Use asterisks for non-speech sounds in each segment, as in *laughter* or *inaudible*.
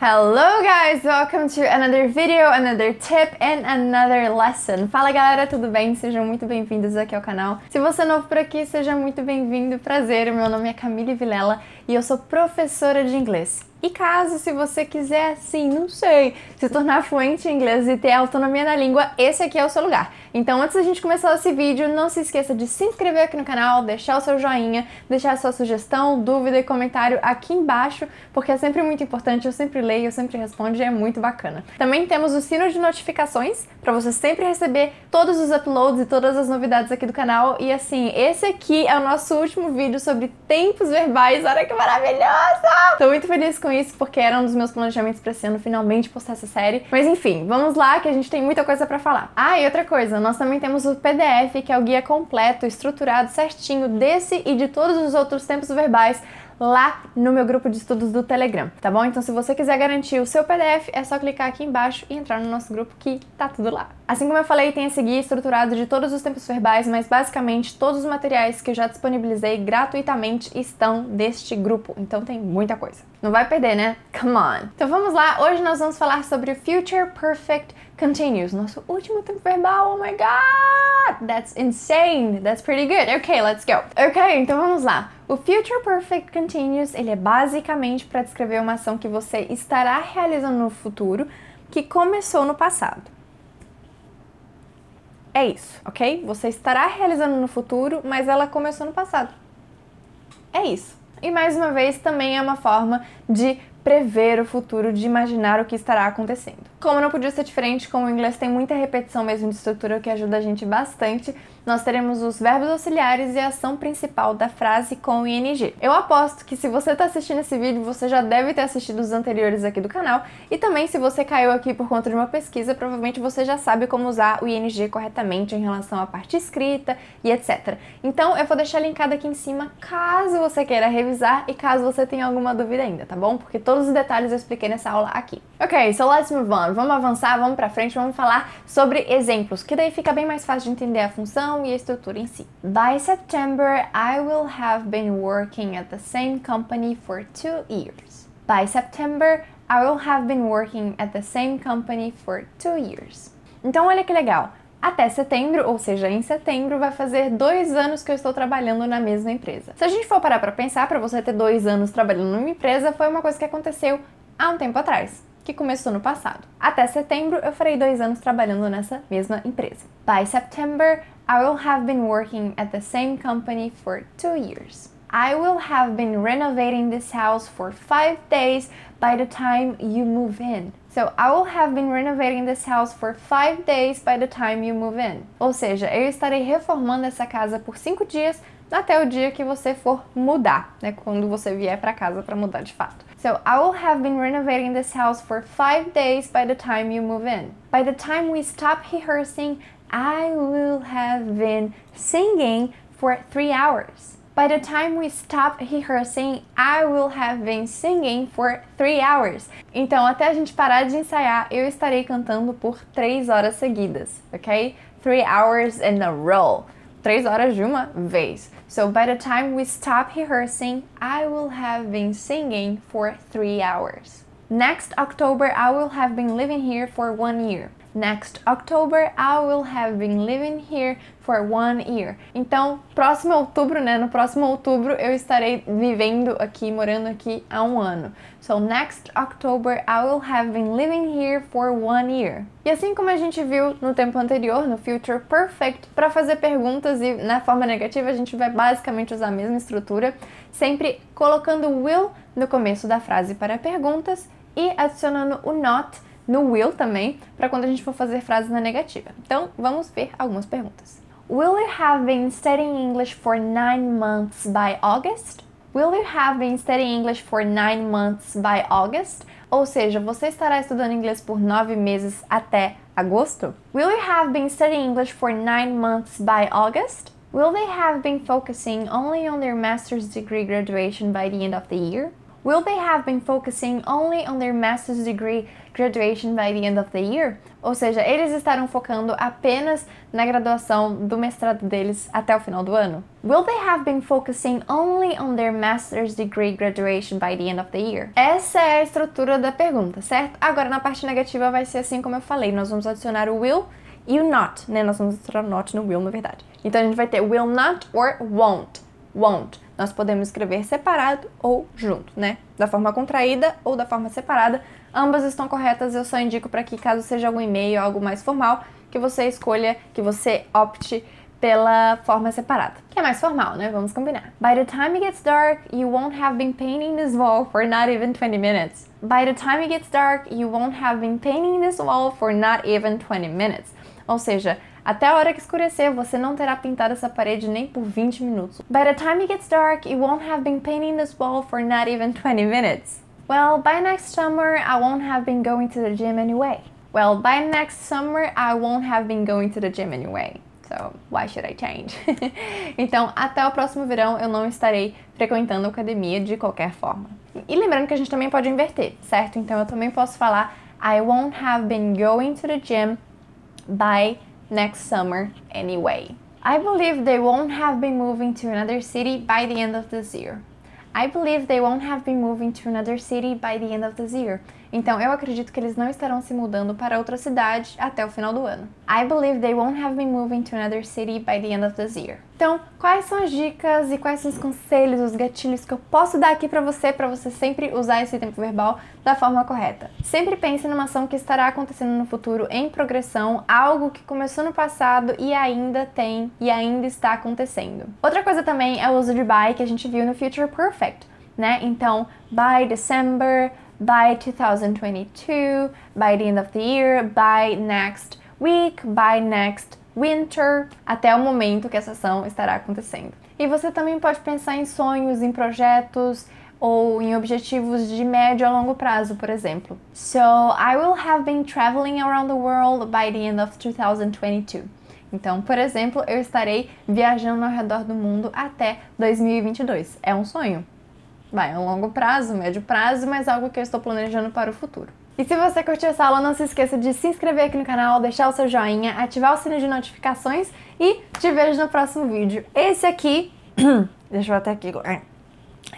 Hello guys, welcome to another video, another tip and another lesson. Fala galera, tudo bem? Sejam muito bem-vindos aqui ao canal. Se você é novo por aqui, seja muito bem-vindo, prazer. Meu nome é Camille Vilela e eu sou professora de inglês. E caso, se você quiser, sim, não sei, se tornar fluente em inglês e ter autonomia na língua, esse aqui é o seu lugar. Então, antes da gente começar esse vídeo, não se esqueça de se inscrever aqui no canal, deixar o seu joinha, deixar a sua sugestão, dúvida e comentário aqui embaixo, porque é sempre muito importante, eu sempre leio, eu sempre respondo e é muito bacana. Também temos o sino de notificações, para você sempre receber todos os uploads e todas as novidades aqui do canal. E assim, esse aqui é o nosso último vídeo sobre tempos verbais, olha que maravilhosa! Tô muito feliz com com isso, porque era um dos meus planejamentos para esse ano finalmente postar essa série. Mas enfim, vamos lá que a gente tem muita coisa para falar. Ah, e outra coisa, nós também temos o PDF, que é o guia completo, estruturado certinho desse e de todos os outros tempos verbais lá no meu grupo de estudos do Telegram, tá bom? Então, se você quiser garantir o seu PDF, é só clicar aqui embaixo e entrar no nosso grupo que tá tudo lá. Assim como eu falei, tem esse guia estruturado de todos os tempos verbais, mas basicamente todos os materiais que eu já disponibilizei gratuitamente estão deste grupo, então tem muita coisa. Não vai perder, né? Come on! Então vamos lá, hoje nós vamos falar sobre o Future Perfect Continuous, nosso último tempo verbal, oh my god! That's insane! That's pretty good! Ok, let's go! Ok, então vamos lá. O Future Perfect Continuous, ele é basicamente para descrever uma ação que você estará realizando no futuro que começou no passado. É isso, ok? Você estará realizando no futuro, mas ela começou no passado. É isso. E mais uma vez, também é uma forma de prever o futuro, de imaginar o que estará acontecendo. Como não podia ser diferente, como o inglês tem muita repetição mesmo de estrutura que ajuda a gente bastante, nós teremos os verbos auxiliares e a ação principal da frase com ing. Eu aposto que se você está assistindo esse vídeo, você já deve ter assistido os anteriores aqui do canal, e também se você caiu aqui por conta de uma pesquisa, provavelmente você já sabe como usar o ing corretamente em relação à parte escrita e etc. Então eu vou deixar linkado aqui em cima caso você queira revisar e caso você tenha alguma dúvida ainda, tá bom? Porque todo Todos os detalhes eu expliquei nessa aula aqui. Ok, so let's move on. Vamos avançar, vamos pra frente, vamos falar sobre exemplos, que daí fica bem mais fácil de entender a função e a estrutura em si. By September, I will have been working at the same company for two years. By September, I will have been working at the same company for two years. Então olha que legal. Até setembro, ou seja, em setembro, vai fazer dois anos que eu estou trabalhando na mesma empresa. Se a gente for parar para pensar, para você ter dois anos trabalhando numa empresa, foi uma coisa que aconteceu há um tempo atrás que começou no passado. Até setembro, eu farei dois anos trabalhando nessa mesma empresa. By September, I will have been working at the same company for two years. I will have been renovating this house for five days by the time you move in. So, I will have been renovating this house for five days by the time you move in. Ou seja, eu estarei reformando essa casa por cinco dias até o dia que você for mudar, né? Quando você vier para casa para mudar de fato. So, I will have been renovating this house for five days by the time you move in. By the time we stop rehearsing, I will have been singing for three hours. By the time we stop rehearsing, I will have been singing for 3 hours. Então, até a gente parar de ensaiar, eu estarei cantando por 3 horas seguidas, ok? 3 hours in a row. 3 horas de uma vez. So, by the time we stop rehearsing, I will have been singing for 3 hours. Next October, I will have been living here for one year. Next October I will have been living here for one year. Então, próximo outubro, né? No próximo outubro eu estarei vivendo aqui, morando aqui há um ano. So, next October I will have been living here for one year. E assim como a gente viu no tempo anterior, no future perfect, para fazer perguntas e na forma negativa a gente vai basicamente usar a mesma estrutura, sempre colocando will no começo da frase para perguntas e adicionando o not no will também, para quando a gente for fazer frases na negativa. Então, vamos ver algumas perguntas. Will you have been studying English for nine months by August? Will you have been studying English for nine months by August? Ou seja, você estará estudando inglês por nove meses até agosto? Will you have been studying English for nine months by August? Will they have been focusing only on their master's degree graduation by the end of the year? Will they have been focusing only on their master's degree graduation by the end of the year? Ou seja, eles estarão focando apenas na graduação do mestrado deles até o final do ano? Will they have been focusing only on their master's degree graduation by the end of the year? Essa é a estrutura da pergunta, certo? Agora na parte negativa vai ser assim como eu falei, nós vamos adicionar o will e o not, né? Nós vamos adicionar o not no will, na verdade. Então a gente vai ter will not or won't. Won't. Nós podemos escrever separado ou junto, né? Da forma contraída ou da forma separada. Ambas estão corretas, eu só indico para que, caso seja algum e-mail, algo mais formal, que você escolha, que você opte pela forma separada, que é mais formal, né? Vamos combinar. By the time it gets dark, you won't have been painting this wall for not even 20 minutes. By the time it gets dark, you won't have been painting this wall for not even 20 minutes. Ou seja, até a hora que escurecer, você não terá pintado essa parede nem por 20 minutos. By the time it gets dark, you won't have been painting this wall for not even 20 minutes. Well, by next summer, I won't have been going to the gym anyway. Well, by next summer, I won't have been going to the gym anyway. So, why should I change? *laughs* então, até o próximo verão, eu não estarei frequentando a academia de qualquer forma. E lembrando que a gente também pode inverter, certo? Então, eu também posso falar I won't have been going to the gym by next summer anyway. I believe they won't have been moving to another city by the end of this year. I believe they won't have been moving to another city by the end of this year. Então eu acredito que eles não estarão se mudando para outra cidade até o final do ano. I believe they won't have been moving to another city by the end of this year. Então, quais são as dicas e quais são os conselhos, os gatilhos que eu posso dar aqui para você, para você sempre usar esse tempo verbal da forma correta? Sempre pense numa ação que estará acontecendo no futuro em progressão, algo que começou no passado e ainda tem e ainda está acontecendo. Outra coisa também é o uso de by que a gente viu no Future Perfect, né? Então, by December, by 2022, by the end of the year, by next week, by next winter, até o momento que essa ação estará acontecendo. E você também pode pensar em sonhos, em projetos ou em objetivos de médio a longo prazo, por exemplo. So, I will have been traveling around the world by the end of 2022. Então, por exemplo, eu estarei viajando ao redor do mundo até 2022. É um sonho. Vai, um longo prazo, médio prazo, mas algo que eu estou planejando para o futuro. E se você curtiu essa aula, não se esqueça de se inscrever aqui no canal, deixar o seu joinha, ativar o sino de notificações e te vejo no próximo vídeo. Esse aqui... *clears throat* Deixa eu até aqui...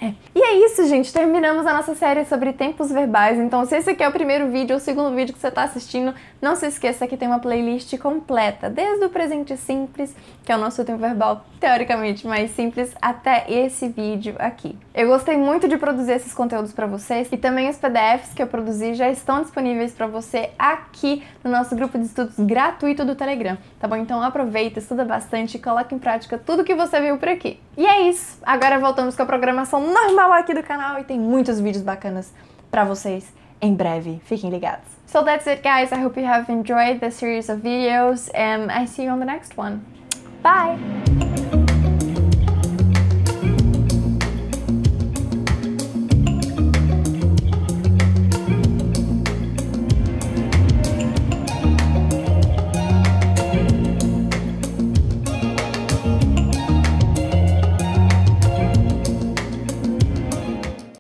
É. E é isso, gente. Terminamos a nossa série sobre tempos verbais. Então, se esse aqui é o primeiro vídeo ou o segundo vídeo que você está assistindo, não se esqueça que tem uma playlist completa, desde o presente simples, que é o nosso tempo verbal teoricamente mais simples, até esse vídeo aqui. Eu gostei muito de produzir esses conteúdos para vocês e também os PDFs que eu produzi já estão disponíveis para você aqui no nosso grupo de estudos gratuito do Telegram, tá bom? Então aproveita, estuda bastante e coloca em prática tudo que você viu por aqui. E é isso. Agora voltamos com a programação normal aqui do canal e tem muitos vídeos bacanas para vocês em breve. Fiquem ligados. So that's it guys. I hope you have enjoyed this series of videos and I see you on the next one. Bye!